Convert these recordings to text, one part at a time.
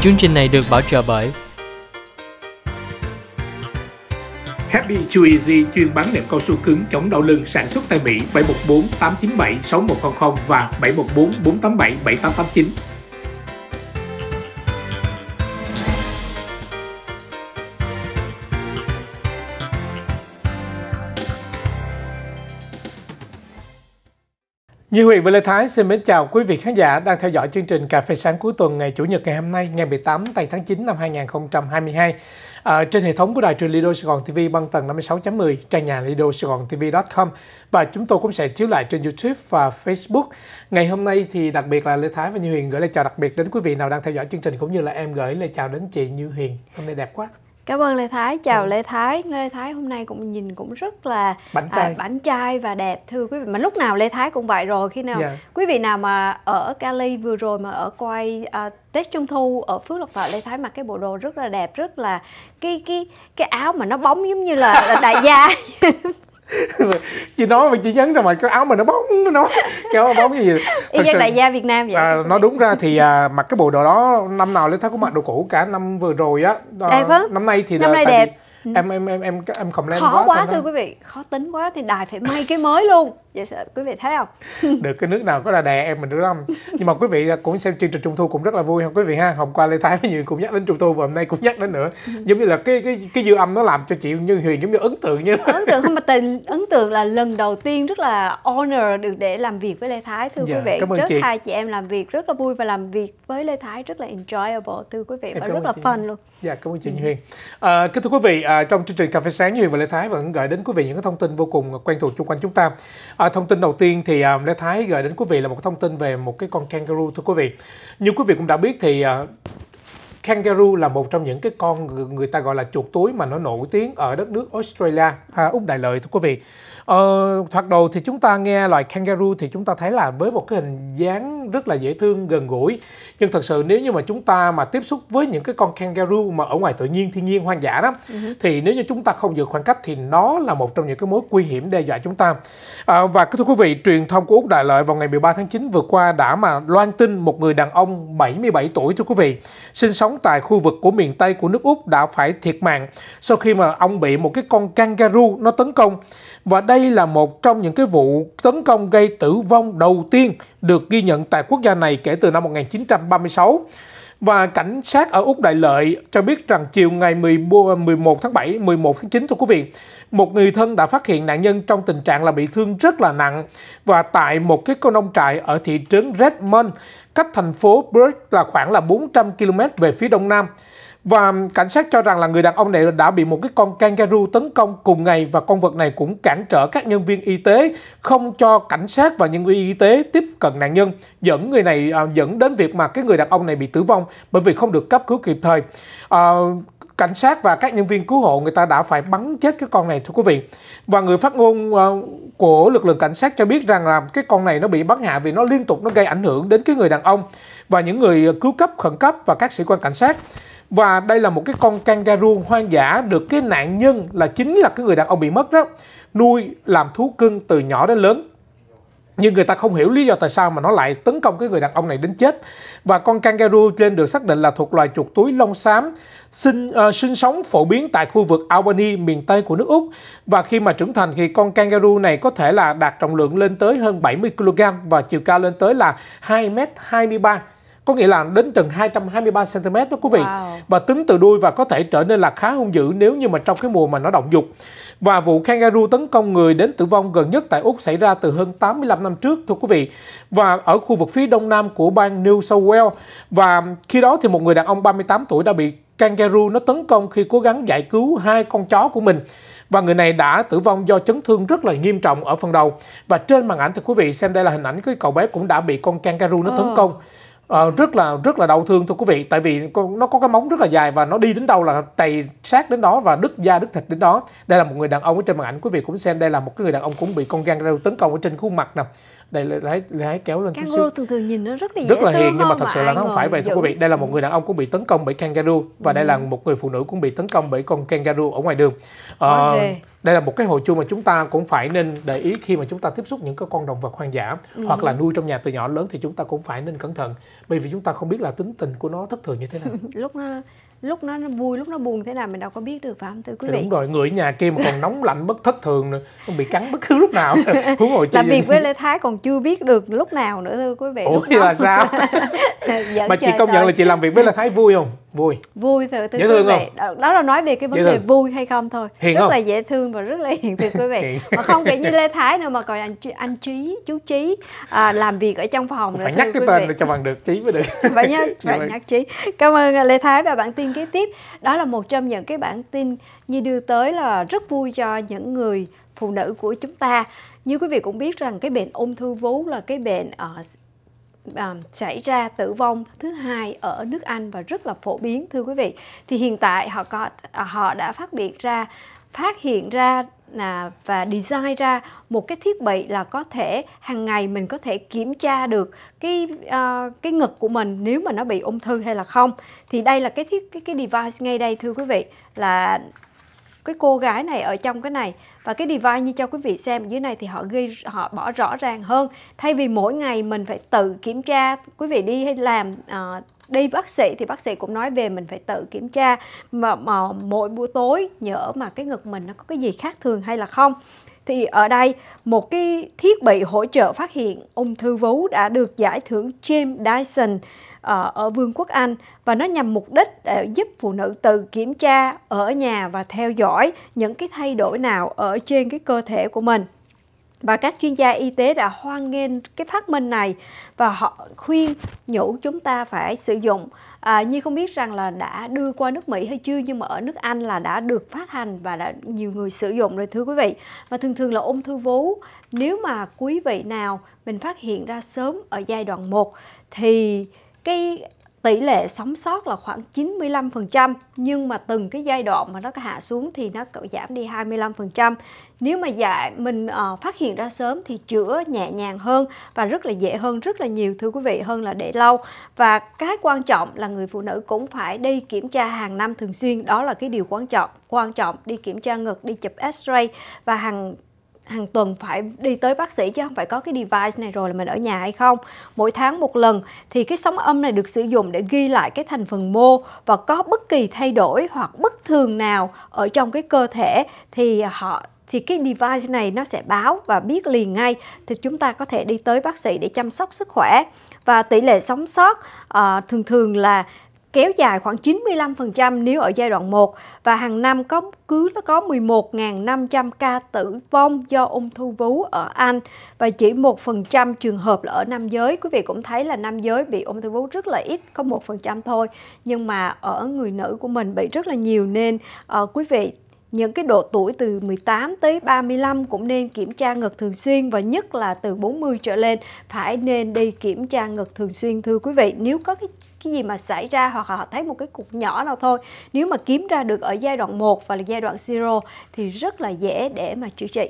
Chương trình này được bảo trợ bởi Happy Chew Easy chuyên bán nệm cao su cứng chống đau lưng sản xuất tại Mỹ 714 897 6100 và 714 487 7889. Như Huyền và Lê Thái xin mến chào quý vị khán giả đang theo dõi chương trình Cà phê sáng cuối tuần ngày Chủ nhật ngày hôm nay, ngày 18 tháng 9 năm 2022. À, trên hệ thống của đài truyền Lido Sài Gòn TV băng tầng 56.10, trang nhà lido sài gòn tv.com và chúng tôi cũng sẽ chiếu lại trên YouTube và Facebook. Ngày hôm nay thì đặc biệt là Lê Thái và Như Huyền gửi lời chào đặc biệt đến quý vị nào đang theo dõi chương trình cũng như là em gửi lời chào đến chị Như Huyền. Hôm nay đẹp quá. Cảm ơn Lê Thái, chào ừ. Lê Thái. Lê Thái hôm nay cũng nhìn cũng rất là bảnh à, trai, à, bảnh trai và đẹp thưa quý vị. Mà lúc nào Lê Thái cũng vậy rồi khi nào yeah. Dạ. quý vị nào mà ở Cali vừa rồi mà ở quay à, Tết Trung thu ở Phước Lộc Thọ Lê Thái mặc cái bộ đồ rất là đẹp, rất là cái cái cái áo mà nó bóng giống như là, là đại gia. chị nói mà chị nhấn ra mà cái áo mình nó bóng nó cái áo bóng gì thật sự đại gia Việt Nam vậy à, nói đúng ra thì à, mặc cái bộ đồ đó năm nào lên thấy cũng mặc đồ cũ cả năm vừa rồi á à, năm nay thì năm nay đẹp em em em em em không lên khó quá, quá thưa quý vị khó tính quá thì đài phải may cái mới luôn dạ sợ quý vị thấy không được cái nước nào có là đè em mình được không nhưng mà quý vị cũng xem chương trình trung thu cũng rất là vui không quý vị ha hôm qua lê thái với như cũng nhắc đến trung thu và hôm nay cũng nhắc đến nữa giống như là cái cái cái dư âm nó làm cho chị như huyền giống như ấn tượng như ấn tượng không mà tình ấn tượng là lần đầu tiên rất là honor được để làm việc với lê thái thưa dạ, quý vị cảm ơn rất chị. hai chị em làm việc rất là vui và làm việc với lê thái rất là enjoyable thưa quý vị và rất là fun luôn dạ cảm ơn chị ừ. huyền à, kính thưa quý vị à, trong chương trình cà phê sáng như huyền và lê thái vẫn gửi đến quý vị những cái thông tin vô cùng quen thuộc xung quanh chúng ta à, À, thông tin đầu tiên thì à, Lê Thái gửi đến quý vị là một thông tin về một cái con kangaroo thưa quý vị. Như quý vị cũng đã biết thì à, kangaroo là một trong những cái con người ta gọi là chuột túi mà nó nổi tiếng ở đất nước Australia, à, Úc Đại Lợi thưa quý vị. Ờ, thoạt đầu thì chúng ta nghe loài kangaroo thì chúng ta thấy là với một cái hình dáng rất là dễ thương gần gũi nhưng thật sự nếu như mà chúng ta mà tiếp xúc với những cái con kangaroo mà ở ngoài tự nhiên thiên nhiên hoang dã đó uh-huh. thì nếu như chúng ta không giữ khoảng cách thì nó là một trong những cái mối nguy hiểm đe dọa chúng ta à, và thưa quý vị truyền thông của Úc Đại Lợi vào ngày 13 tháng 9 vừa qua đã mà loan tin một người đàn ông 77 tuổi thưa quý vị sinh sống tại khu vực của miền Tây của nước Úc đã phải thiệt mạng sau khi mà ông bị một cái con kangaroo nó tấn công và đây là một trong những cái vụ tấn công gây tử vong đầu tiên được ghi nhận tại tại quốc gia này kể từ năm 1936. Và cảnh sát ở Úc Đại Lợi cho biết rằng chiều ngày 11 tháng 7, 11 tháng 9 thưa quý vị, một người thân đã phát hiện nạn nhân trong tình trạng là bị thương rất là nặng và tại một cái con nông trại ở thị trấn Redmond, cách thành phố Perth là khoảng là 400 km về phía đông nam. Và cảnh sát cho rằng là người đàn ông này đã bị một cái con kangaroo tấn công cùng ngày và con vật này cũng cản trở các nhân viên y tế không cho cảnh sát và nhân viên y tế tiếp cận nạn nhân, dẫn người này à, dẫn đến việc mà cái người đàn ông này bị tử vong bởi vì không được cấp cứu kịp thời. À, cảnh sát và các nhân viên cứu hộ người ta đã phải bắn chết cái con này thưa quý vị và người phát ngôn uh, của lực lượng cảnh sát cho biết rằng là cái con này nó bị bắn hạ vì nó liên tục nó gây ảnh hưởng đến cái người đàn ông và những người à, cứu cấp khẩn cấp và các sĩ quan cảnh sát và đây là một cái con kangaroo hoang dã được cái nạn nhân là chính là cái người đàn ông bị mất đó nuôi làm thú cưng từ nhỏ đến lớn nhưng người ta không hiểu lý do tại sao mà nó lại tấn công cái người đàn ông này đến chết và con kangaroo trên được xác định là thuộc loài chuột túi lông xám sinh uh, sinh sống phổ biến tại khu vực Albany miền tây của nước Úc và khi mà trưởng thành thì con kangaroo này có thể là đạt trọng lượng lên tới hơn 70 kg và chiều cao lên tới là 2 m 23 có nghĩa là đến chừng 223 cm đó quý vị wow. và tính từ đuôi và có thể trở nên là khá hung dữ nếu như mà trong cái mùa mà nó động dục và vụ kangaroo tấn công người đến tử vong gần nhất tại Úc xảy ra từ hơn 85 năm trước thưa quý vị và ở khu vực phía đông nam của bang New South Wales và khi đó thì một người đàn ông 38 tuổi đã bị kangaroo nó tấn công khi cố gắng giải cứu hai con chó của mình và người này đã tử vong do chấn thương rất là nghiêm trọng ở phần đầu và trên màn ảnh thì quý vị xem đây là hình ảnh cái cậu bé cũng đã bị con kangaroo nó tấn ờ. công oh Ờ, rất là rất là đau thương thưa quý vị tại vì nó có cái móng rất là dài và nó đi đến đâu là tày sát đến đó và đứt da đứt thịt đến đó đây là một người đàn ông ở trên màn ảnh quý vị cũng xem đây là một cái người đàn ông cũng bị con gan rêu tấn công ở trên khuôn mặt nè đây lấy lấy kéo lên kangaroo chút xíu thường thường nhìn nó rất là rất là hiền nhưng mà thật sự là nó không phải vậy thưa quý vị đây là một ừ. người đàn ông cũng bị tấn công bởi kangaroo và ừ. đây là ừ. một người phụ nữ cũng bị tấn công bởi con kangaroo ở ngoài đường à, ờ, okay. đây là một cái hồi chuông mà chúng ta cũng phải nên để ý khi mà chúng ta tiếp xúc những cái con động vật hoang dã ừ. hoặc là nuôi trong nhà từ nhỏ lớn thì chúng ta cũng phải nên cẩn thận bởi vì chúng ta không biết là tính tình của nó thất thường như thế nào lúc nó lúc nó vui lúc nó buồn thế nào mình đâu có biết được phải không thưa quý vị đúng rồi người nhà kia mà còn nóng lạnh bất thất thường nữa còn bị cắn bất cứ lúc nào huống hồ làm việc với lê thái còn chưa biết được lúc nào nữa thưa quý vị ủa là sao mà chị công nhận là chị làm việc với lê thái vui không vui vui thưa, thưa dễ quý thương vị không? đó là nói về cái vấn đề vui hay không thôi hiền rất không? là dễ thương và rất là hiền thưa quý vị mà không kể như lê thái nữa mà còn anh, anh trí chú trí à, làm việc ở trong phòng phải nữa, nhắc cái tên vị. cho bằng được trí mới được phải nhắc dạ phải vâng. nhắc trí cảm ơn à, lê thái và bạn tin tin kế tiếp đó là một trong những cái bản tin như đưa tới là rất vui cho những người phụ nữ của chúng ta như quý vị cũng biết rằng cái bệnh ung thư vú là cái bệnh ở ờ, ờ, xảy ra tử vong thứ hai ở nước Anh và rất là phổ biến thưa quý vị. Thì hiện tại họ có họ đã phát hiện ra phát hiện ra à, và design ra một cái thiết bị là có thể hàng ngày mình có thể kiểm tra được cái à, cái ngực của mình nếu mà nó bị ung thư hay là không thì đây là cái thiết cái cái device ngay đây thưa quý vị là cái cô gái này ở trong cái này và cái device như cho quý vị xem dưới này thì họ ghi họ bỏ rõ ràng hơn thay vì mỗi ngày mình phải tự kiểm tra quý vị đi hay làm uh, đi bác sĩ thì bác sĩ cũng nói về mình phải tự kiểm tra mà, mà mỗi buổi tối nhỡ mà cái ngực mình nó có cái gì khác thường hay là không thì ở đây một cái thiết bị hỗ trợ phát hiện ung thư vú đã được giải thưởng James Dyson ờ, ở Vương quốc Anh và nó nhằm mục đích để giúp phụ nữ tự kiểm tra ở nhà và theo dõi những cái thay đổi nào ở trên cái cơ thể của mình và các chuyên gia y tế đã hoan nghênh cái phát minh này và họ khuyên nhủ chúng ta phải sử dụng à, nhi không biết rằng là đã đưa qua nước mỹ hay chưa nhưng mà ở nước anh là đã được phát hành và đã nhiều người sử dụng rồi thưa quý vị và thường thường là ung thư vú nếu mà quý vị nào mình phát hiện ra sớm ở giai đoạn 1 thì cái tỷ lệ sống sót là khoảng 95% nhưng mà từng cái giai đoạn mà nó hạ xuống thì nó giảm đi 25%. Nếu mà dạ mình uh, phát hiện ra sớm thì chữa nhẹ nhàng hơn và rất là dễ hơn rất là nhiều thưa quý vị hơn là để lâu. Và cái quan trọng là người phụ nữ cũng phải đi kiểm tra hàng năm thường xuyên, đó là cái điều quan trọng quan trọng đi kiểm tra ngực, đi chụp x-ray và hàng hàng tuần phải đi tới bác sĩ chứ không phải có cái device này rồi là mình ở nhà hay không mỗi tháng một lần thì cái sóng âm này được sử dụng để ghi lại cái thành phần mô và có bất kỳ thay đổi hoặc bất thường nào ở trong cái cơ thể thì họ thì cái device này nó sẽ báo và biết liền ngay thì chúng ta có thể đi tới bác sĩ để chăm sóc sức khỏe và tỷ lệ sống sót uh, thường thường là kéo dài khoảng 95% nếu ở giai đoạn 1 và hàng năm có cứ nó có 11.500 ca tử vong do ung thư vú ở Anh và chỉ 1% trường hợp là ở nam giới. Quý vị cũng thấy là nam giới bị ung thư vú rất là ít, có 1% thôi. Nhưng mà ở người nữ của mình bị rất là nhiều nên uh, quý vị những cái độ tuổi từ 18 tới 35 cũng nên kiểm tra ngực thường xuyên và nhất là từ 40 trở lên phải nên đi kiểm tra ngực thường xuyên thưa quý vị. Nếu có cái cái gì mà xảy ra hoặc họ thấy một cái cục nhỏ nào thôi, nếu mà kiếm ra được ở giai đoạn 1 và là giai đoạn zero thì rất là dễ để mà chữa trị.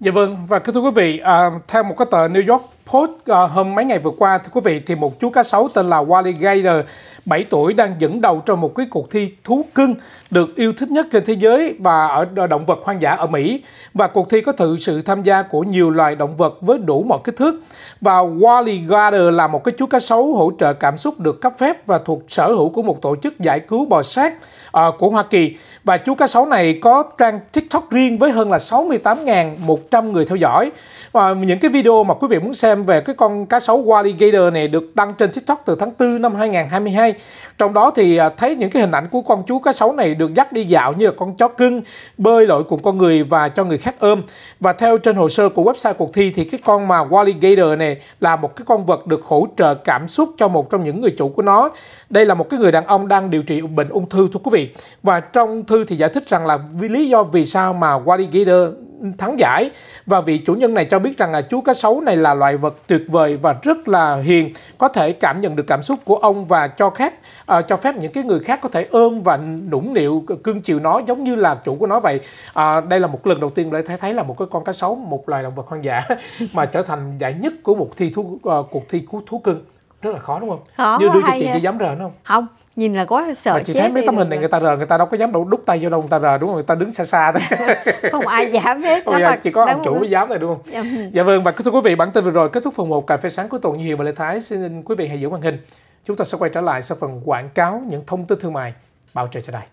Dạ vâng, và thưa quý vị, à, theo một cái tờ New York Post uh, hôm mấy ngày vừa qua thưa quý vị thì một chú cá sấu tên là Wally Gator 7 tuổi đang dẫn đầu trong một cái cuộc thi thú cưng được yêu thích nhất trên thế giới và ở ờ, động vật hoang dã ở Mỹ và cuộc thi có thử sự tham gia của nhiều loài động vật với đủ mọi kích thước và Wally Gator là một cái chú cá sấu hỗ trợ cảm xúc được cấp phép và thuộc sở hữu của một tổ chức giải cứu bò sát uh, của Hoa Kỳ và chú cá sấu này có trang TikTok riêng với hơn là 68.100 người theo dõi và những cái video mà quý vị muốn xem xem về cái con cá sấu Wally Gator này được đăng trên TikTok từ tháng 4 năm 2022. Trong đó thì à, thấy những cái hình ảnh của con chú cá sấu này được dắt đi dạo như là con chó cưng, bơi lội cùng con người và cho người khác ôm. Và theo trên hồ sơ của website cuộc thi thì cái con mà Wally Gator này là một cái con vật được hỗ trợ cảm xúc cho một trong những người chủ của nó. Đây là một cái người đàn ông đang điều trị bệnh ung thư thưa quý vị. Và trong thư thì giải thích rằng là vì lý do vì sao mà Wally Gator thắng giải và vị chủ nhân này cho biết rằng là chú cá sấu này là loài vật tuyệt vời và rất là hiền có thể cảm nhận được cảm xúc của ông và cho khác à, cho phép những cái người khác có thể ôm và nũng nịu cưng chiều nó giống như là chủ của nó vậy à, đây là một lần đầu tiên lại thấy thấy là một cái con cá sấu một loài động vật hoang dã mà trở thành giải nhất của một thi thú uh, cuộc thi thú thú cưng rất là khó đúng không khó như đưa cho chị chị dám rờ đúng không không nhìn là có sợ mà chị thấy mấy tấm hình này người ta rờ người ta đâu có dám đâu đút tay vô đâu người ta rờ đúng không người ta đứng xa xa thôi không ai dám hết Ôi dạ, chỉ có ông chủ mới dám này đúng không dạ, ừ. dạ vâng và thưa quý vị bản tin vừa rồi kết thúc phần 1 cà phê sáng của tuần nhiều và lê thái xin quý vị hãy giữ màn hình chúng ta sẽ quay trở lại sau phần quảng cáo những thông tin thương mại bảo trợ cho đài